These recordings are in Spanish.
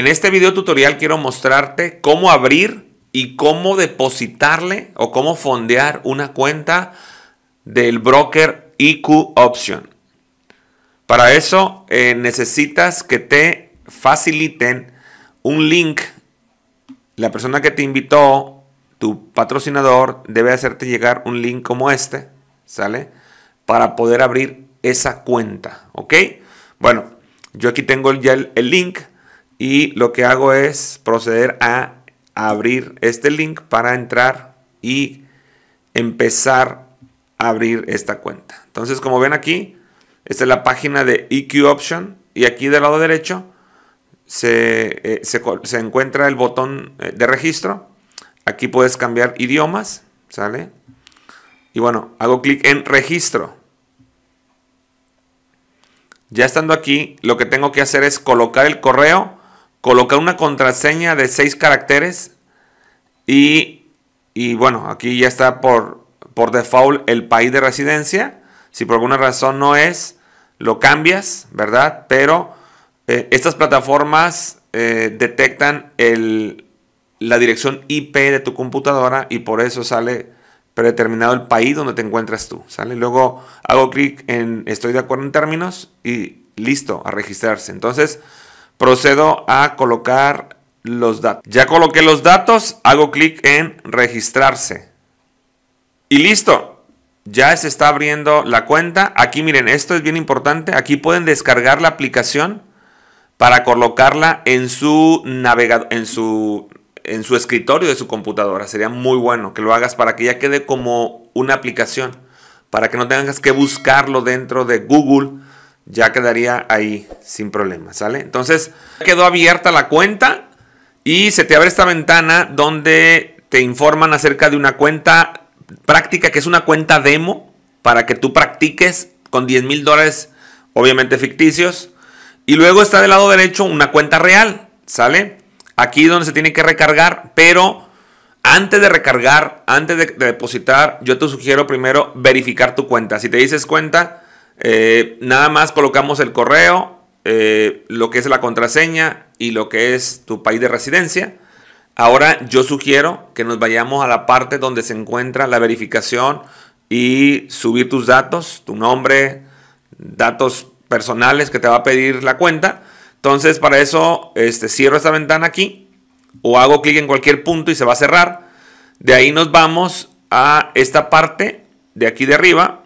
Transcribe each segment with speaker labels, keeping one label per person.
Speaker 1: En este video tutorial quiero mostrarte cómo abrir y cómo depositarle o cómo fondear una cuenta del broker IQ e Option. Para eso eh, necesitas que te faciliten un link. La persona que te invitó, tu patrocinador, debe hacerte llegar un link como este, ¿sale? Para poder abrir esa cuenta, ¿ok? Bueno, yo aquí tengo ya el link y lo que hago es proceder a abrir este link para entrar y empezar a abrir esta cuenta. Entonces, como ven aquí, esta es la página de EQ Option y aquí del lado derecho se, eh, se encuentra el botón eh, de registro. Aquí puedes cambiar idiomas, ¿sale? Y bueno, hago clic en registro. Ya estando aquí, lo que tengo que hacer es colocar el correo Coloca una contraseña de seis caracteres y, y, bueno, aquí ya está por, por default el país de residencia. Si por alguna razón no es, lo cambias, ¿verdad? Pero eh, estas plataformas eh, detectan la dirección IP de tu computadora y por eso sale predeterminado el país donde te encuentras tú, ¿sale? Luego hago clic en estoy de acuerdo en términos y listo, a registrarse. Entonces, procedo a colocar los datos. Ya coloqué los datos, hago clic en registrarse. Y listo, ya se está abriendo la cuenta. Aquí miren, esto es bien importante. Aquí pueden descargar la aplicación para colocarla en su navegador, en su, en su escritorio de su computadora. Sería muy bueno que lo hagas para que ya quede como una aplicación, para que no tengas que buscarlo dentro de Google ya quedaría ahí sin problemas, ¿sale? Entonces quedó abierta la cuenta y se te abre esta ventana donde te informan acerca de una cuenta práctica que es una cuenta demo para que tú practiques con 10 mil dólares, obviamente ficticios. Y luego está del lado derecho una cuenta real, ¿sale? Aquí donde se tiene que recargar, pero antes de recargar, antes de, de depositar, yo te sugiero primero verificar tu cuenta. Si te dices cuenta, eh, nada más colocamos el correo, eh, lo que es la contraseña y lo que es tu país de residencia. Ahora yo sugiero que nos vayamos a la parte donde se encuentra la verificación y subir tus datos, tu nombre, datos personales que te va a pedir la cuenta. Entonces para eso este, cierro esta ventana aquí o hago clic en cualquier punto y se va a cerrar. De ahí nos vamos a esta parte de aquí de arriba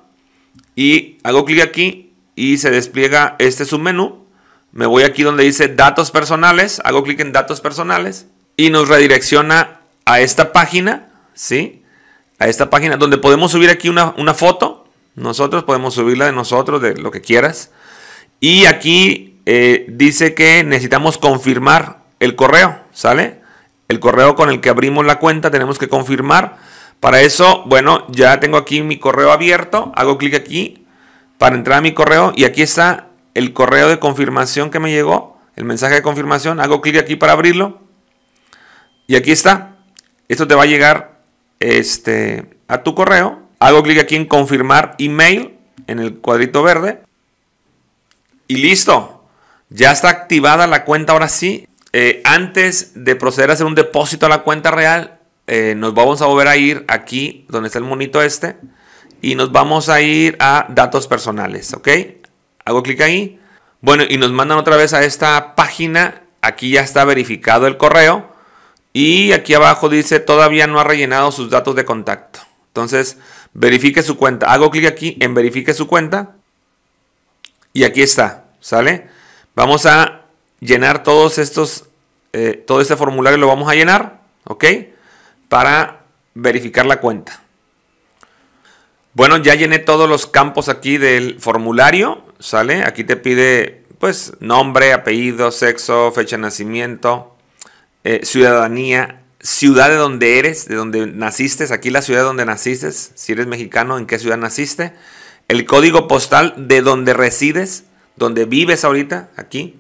Speaker 1: y hago clic aquí y se despliega este submenú. Me voy aquí donde dice datos personales, hago clic en datos personales y nos redirecciona a esta página, ¿sí? A esta página donde podemos subir aquí una, foto. Nosotros podemos subirla de nosotros, de lo que quieras. Y aquí eh, dice que necesitamos confirmar el correo, ¿sale? El correo con el que abrimos la cuenta tenemos que confirmar. Para eso, bueno, ya tengo aquí mi correo abierto, hago clic aquí para entrar a mi correo y aquí está el correo de confirmación que me llegó, el mensaje de confirmación, hago clic aquí para abrirlo y aquí está. Esto te va a llegar este, a tu correo. Hago clic aquí en confirmar email en el cuadrito verde y listo. Ya está activada la cuenta ahora sí. Eh, antes de proceder a hacer un depósito a la cuenta real, eh, nos vamos a volver a ir aquí donde está el monito este y nos vamos a ir a datos personales, ¿ok? Hago clic ahí. Bueno, y nos mandan otra vez a esta página. Aquí ya está verificado el correo. Y aquí abajo dice todavía no ha rellenado sus datos de contacto. Entonces, verifique su cuenta. Hago clic aquí en verifique su cuenta. Y aquí está, ¿sale? Vamos a llenar todos estos, eh, todo este formulario lo vamos a llenar, ¿ok? para verificar la cuenta. Bueno, ya llené todos los campos aquí del formulario, ¿sale? Aquí te pide, pues, nombre, apellido, sexo, fecha de nacimiento, eh, ciudadanía, ciudad de donde eres, de donde naciste, aquí la ciudad donde naciste, si eres mexicano, en qué ciudad naciste, el código postal de donde resides, donde vives ahorita, aquí.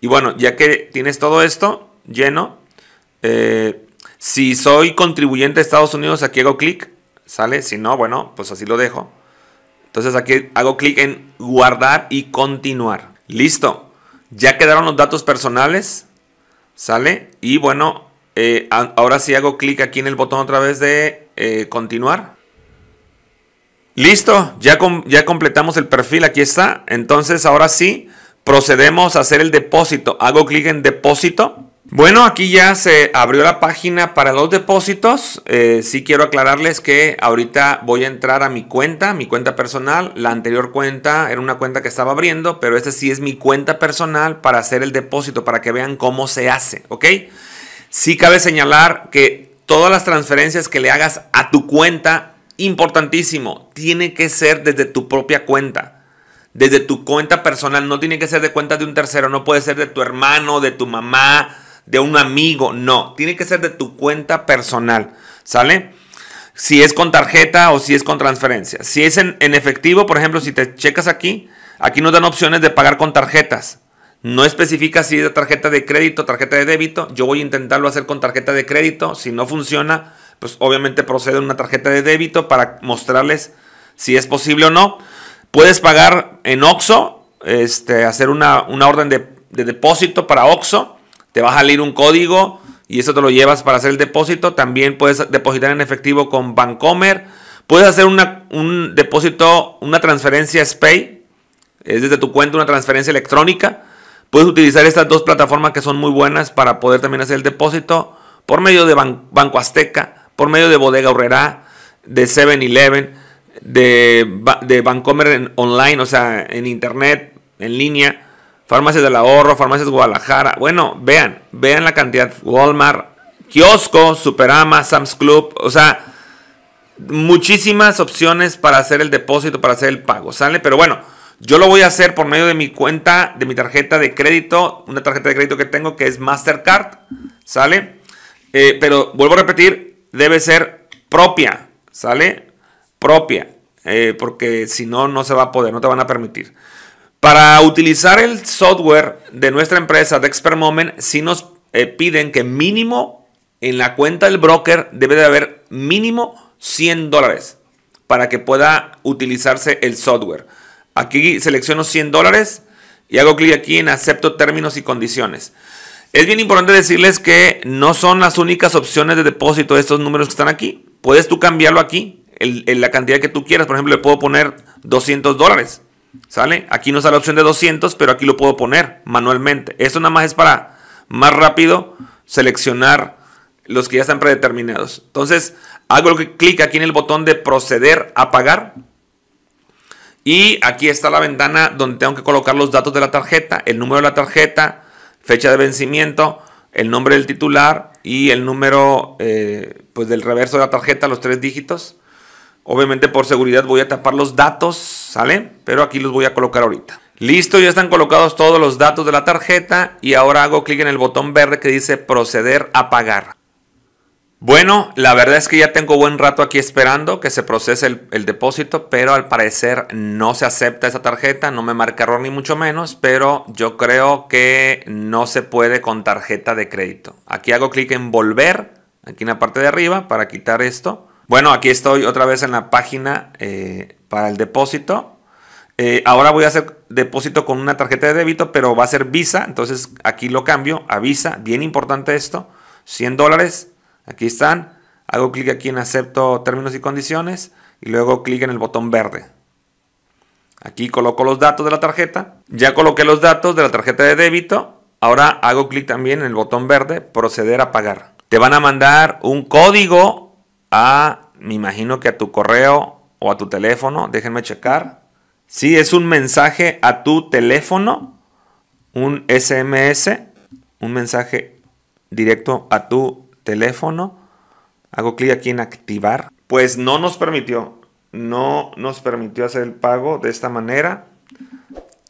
Speaker 1: Y bueno, ya que tienes todo esto lleno, eh, si soy contribuyente de Estados Unidos, aquí hago clic, ¿sale? Si no, bueno, pues así lo dejo. Entonces aquí hago clic en guardar y continuar. Listo. Ya quedaron los datos personales, ¿sale? Y bueno, eh, ahora sí hago clic aquí en el botón otra vez de eh, continuar. Listo, ya, ya completamos el perfil, aquí está. Entonces ahora sí, procedemos a hacer el depósito. Hago clic en depósito. Bueno, aquí ya se abrió la página para los depósitos. Eh, sí quiero aclararles que ahorita voy a entrar a mi cuenta, mi cuenta personal. La anterior cuenta era una cuenta que estaba abriendo, pero esta sí es mi cuenta personal para hacer el depósito, para que vean cómo se hace, ¿ok? Sí cabe señalar que todas las transferencias que le hagas a tu cuenta, importantísimo, tiene que ser desde tu propia cuenta desde tu cuenta personal, no tiene que ser de cuenta de un tercero, no puede ser de tu hermano, de tu mamá, de un amigo, no, tiene que ser de tu cuenta personal, ¿sale? Si es con tarjeta o si es con transferencia. Si es en, efectivo, por ejemplo, si te checas aquí, aquí nos dan opciones de pagar con tarjetas. No especifica si es de tarjeta de crédito, tarjeta de débito. Yo voy a intentarlo hacer con tarjeta de crédito. Si no funciona, pues obviamente procede una tarjeta de débito para mostrarles si es posible o no. Puedes pagar en OXO, este, hacer una, orden de, de, depósito para OXO te va a salir un código y eso te lo llevas para hacer el depósito. También puedes depositar en efectivo con Bancomer. Puedes hacer una, un depósito, una transferencia SPAY. Es desde tu cuenta una transferencia electrónica. Puedes utilizar estas dos plataformas que son muy buenas para poder también hacer el depósito por medio de Banco Azteca, por medio de Bodega Herrera, de 7-Eleven, de, de Bancomer en online, o sea, en internet, en línea. Farmacias del Ahorro, Farmacias Guadalajara. Bueno, vean, vean la cantidad. Walmart, Kiosco, Superama, Sam's Club. O sea, muchísimas opciones para hacer el depósito, para hacer el pago, ¿sale? Pero bueno, yo lo voy a hacer por medio de mi cuenta, de mi tarjeta de crédito, una tarjeta de crédito que tengo que es Mastercard, ¿sale? Eh, pero vuelvo a repetir, debe ser propia, ¿sale? Propia, eh, porque si no, no se va a poder, no te van a permitir. Para utilizar el software de nuestra empresa, de Expert Moment, si nos eh, piden que mínimo en la cuenta del broker debe de haber mínimo 100 dólares para que pueda utilizarse el software. Aquí selecciono 100 dólares y hago clic aquí en acepto términos y condiciones. Es bien importante decirles que no son las únicas opciones de depósito de estos números que están aquí. Puedes tú cambiarlo aquí, en la cantidad que tú quieras. Por ejemplo, le puedo poner 200 dólares. ¿Sale? Aquí no sale la opción de 200, pero aquí lo puedo poner manualmente. Esto nada más es para más rápido seleccionar los que ya están predeterminados. Entonces, hago clic aquí en el botón de proceder a pagar. Y aquí está la ventana donde tengo que colocar los datos de la tarjeta, el número de la tarjeta, fecha de vencimiento, el nombre del titular y el número eh, pues del reverso de la tarjeta, los tres dígitos. Obviamente por seguridad voy a tapar los datos, ¿sale? Pero aquí los voy a colocar ahorita. Listo, ya están colocados todos los datos de la tarjeta y ahora hago clic en el botón verde que dice proceder a pagar. Bueno, la verdad es que ya tengo buen rato aquí esperando que se procese el, depósito, pero al parecer no se acepta esa tarjeta, no me marca error ni mucho menos, pero yo creo que no se puede con tarjeta de crédito. Aquí hago clic en volver, aquí en la parte de arriba, para quitar esto bueno, aquí estoy otra vez en la página eh, para el depósito. Eh, ahora voy a hacer depósito con una tarjeta de débito, pero va a ser Visa. Entonces aquí lo cambio a Visa. Bien importante esto. 100 dólares. Aquí están. Hago clic aquí en acepto términos y condiciones. Y luego clic en el botón verde. Aquí coloco los datos de la tarjeta. Ya coloqué los datos de la tarjeta de débito. Ahora hago clic también en el botón verde. Proceder a pagar. Te van a mandar un código a, me imagino que a tu correo o a tu teléfono, déjenme checar. Sí, es un mensaje a tu teléfono, un SMS, un mensaje directo a tu teléfono. Hago clic aquí en activar. Pues no nos permitió, no nos permitió hacer el pago de esta manera.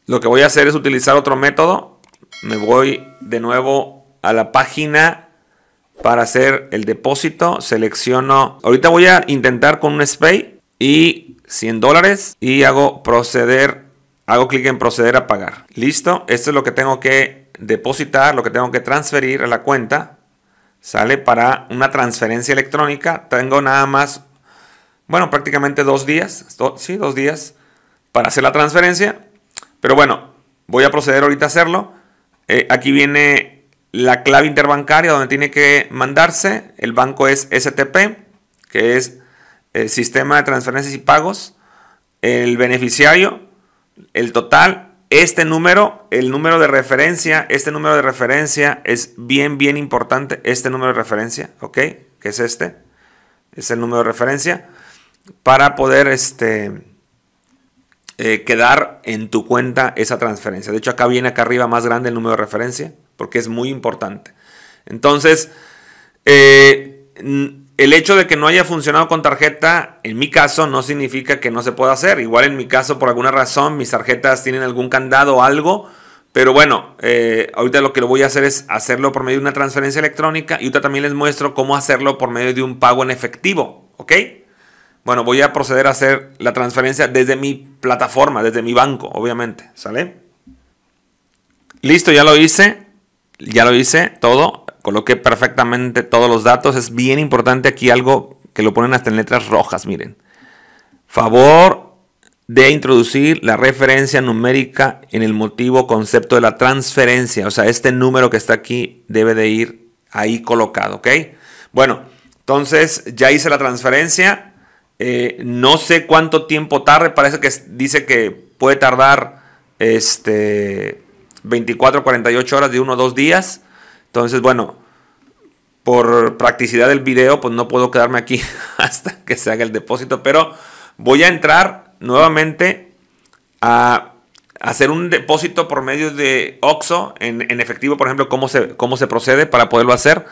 Speaker 1: Lo que voy a hacer es utilizar otro método. Me voy de nuevo a la página para hacer el depósito. Selecciono, ahorita voy a intentar con un SPAY y 100 dólares y hago proceder, hago clic en proceder a pagar. Listo, esto es lo que tengo que depositar, lo que tengo que transferir a la cuenta. Sale para una transferencia electrónica. Tengo nada más, bueno, prácticamente dos días, sí, dos días para hacer la transferencia. Pero bueno, voy a proceder ahorita a hacerlo. Eh, aquí viene la clave interbancaria donde tiene que mandarse. El banco es STP, que es el eh, Sistema de Transferencias y Pagos. El beneficiario, el total, este número, el número de referencia, este número de referencia es bien, bien importante. Este número de referencia, ¿ok? Que es este. Es el número de referencia. Para poder este, eh, quedar en tu cuenta esa transferencia. De hecho, acá viene acá arriba más grande el número de referencia porque es muy importante. Entonces, eh, el hecho de que no haya funcionado con tarjeta, en mi caso, no significa que no se pueda hacer. Igual en mi caso, por alguna razón, mis tarjetas tienen algún candado o algo. Pero bueno, eh, ahorita lo que lo voy a hacer es hacerlo por medio de una transferencia electrónica y ahorita también les muestro cómo hacerlo por medio de un pago en efectivo, ¿ok? Bueno, voy a proceder a hacer la transferencia desde mi plataforma, desde mi banco, obviamente, ¿sale? Listo, ya lo hice ya lo hice todo, coloqué perfectamente todos los datos. Es bien importante aquí algo que lo ponen hasta en letras rojas, miren. Favor de introducir la referencia numérica en el motivo concepto de la transferencia. O sea, este número que está aquí debe de ir ahí colocado, ¿ok? Bueno, entonces ya hice la transferencia. Eh, no sé cuánto tiempo tarde, parece que dice que puede tardar este 24, 48 horas de uno o dos días. Entonces, bueno, por practicidad del video, pues no puedo quedarme aquí hasta que se haga el depósito, pero voy a entrar nuevamente a hacer un depósito por medio de OXO en, en, efectivo, por ejemplo, cómo se, cómo se procede para poderlo hacer.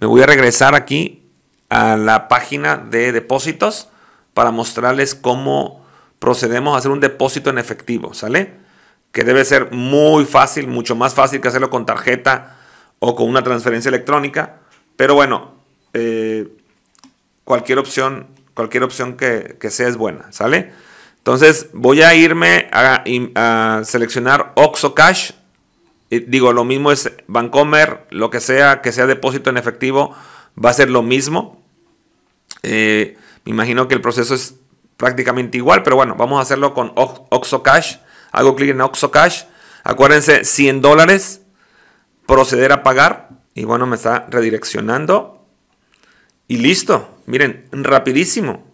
Speaker 1: Me voy a regresar aquí a la página de depósitos para mostrarles cómo procedemos a hacer un depósito en efectivo, ¿sale? que debe ser muy fácil, mucho más fácil que hacerlo con tarjeta o con una transferencia electrónica. Pero bueno, eh, cualquier opción, cualquier opción que, sea es buena, ¿sale? Entonces voy a irme a, seleccionar Oxo Cash. Digo, lo mismo es Bancomer, lo que sea, que sea depósito en efectivo, va a ser lo mismo. Eh, me imagino que el proceso es prácticamente igual, pero bueno, vamos a hacerlo con Oxo Cash hago clic en Oxo Cash. Acuérdense, 100 dólares, proceder a pagar. Y bueno, me está redireccionando. Y listo, miren, rapidísimo.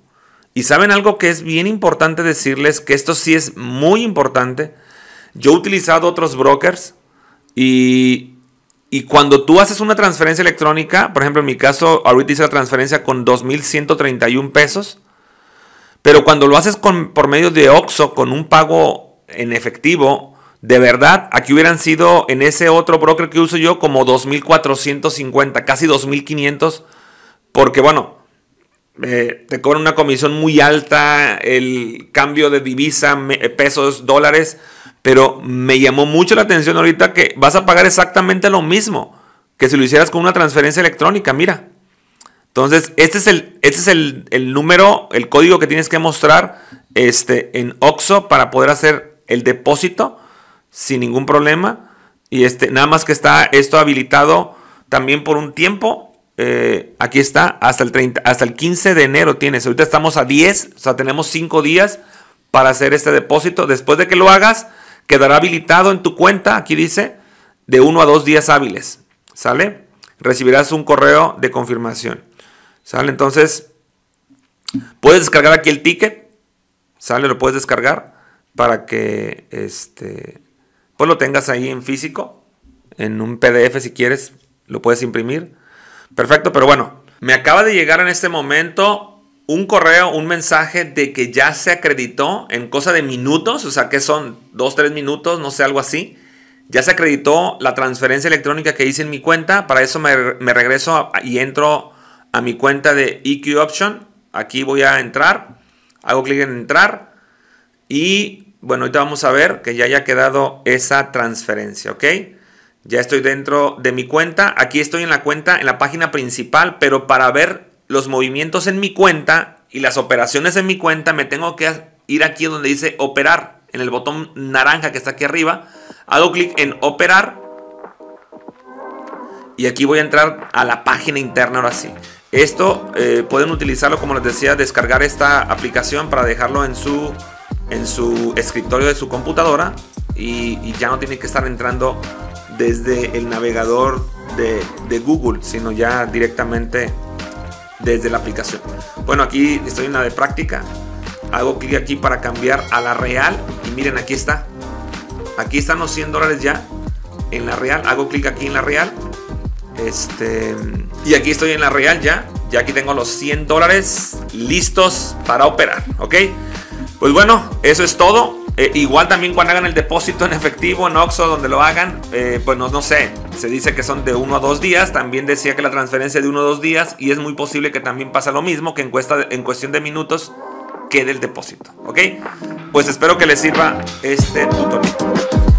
Speaker 1: Y saben algo que es bien importante decirles, que esto sí es muy importante. Yo he utilizado otros brokers y, cuando tú haces una transferencia electrónica, por ejemplo en mi caso, ahorita hice la transferencia con 2.131 pesos, pero cuando lo haces con, por medio de OXO, con un pago en efectivo, de verdad, aquí hubieran sido en ese otro broker que uso yo como 2.450, casi 2.500, porque bueno, eh, te cobran una comisión muy alta, el cambio de divisa, eh, pesos, dólares, pero me llamó mucho la atención ahorita que vas a pagar exactamente lo mismo que si lo hicieras con una transferencia electrónica, mira. Entonces, este es el, este es el número, el código que tienes que mostrar este, en OXO para poder hacer el depósito sin ningún problema. Y este, nada más que está esto habilitado también por un tiempo. Eh, aquí está, hasta el, 30, hasta el 15 de enero tienes. Ahorita estamos a 10, o sea, tenemos 5 días para hacer este depósito. Después de que lo hagas, quedará habilitado en tu cuenta, aquí dice, de 1 a 2 días hábiles. ¿Sale? Recibirás un correo de confirmación. ¿Sale? Entonces, puedes descargar aquí el ticket. ¿Sale? Lo puedes descargar para que este, pues lo tengas ahí en físico, en un PDF si quieres, lo puedes imprimir. Perfecto, pero bueno, me acaba de llegar en este momento un correo, un mensaje de que ya se acreditó en cosa de minutos, o sea que son 2, 3 minutos, no sé, algo así. Ya se acreditó la transferencia electrónica que hice en mi cuenta, para eso me, regreso y entro a mi cuenta de EQ Option. Aquí voy a entrar, hago clic en entrar y bueno, ahorita vamos a ver que ya haya quedado esa transferencia, ¿ok? Ya estoy dentro de mi cuenta. Aquí estoy en la cuenta, en la página principal, pero para ver los movimientos en mi cuenta y las operaciones en mi cuenta, me tengo que ir aquí donde dice operar, en el botón naranja que está aquí arriba. Hago clic en operar. Y aquí voy a entrar a la página interna ahora sí. Esto eh, pueden utilizarlo, como les decía, descargar esta aplicación para dejarlo en su en su escritorio de su computadora y, ya no tiene que estar entrando desde el navegador de, Google, sino ya directamente desde la aplicación. Bueno, aquí estoy en la de práctica. Hago clic aquí para cambiar a la real y miren, aquí está. Aquí están los 100 dólares ya en la real. Hago clic aquí en la real. Este, y aquí estoy en la real ya. Ya aquí tengo los 100 dólares listos para operar, ¿ok? Pues bueno, eso es todo. Eh, igual también cuando hagan el depósito en efectivo en Oxo, donde lo hagan, eh, pues no, no sé, se dice que son de uno a dos días, también decía que la transferencia de uno a dos días y es muy posible que también pasa lo mismo, que en, en cuestión de minutos quede el depósito, ¿ok? Pues espero que les sirva este tutorial.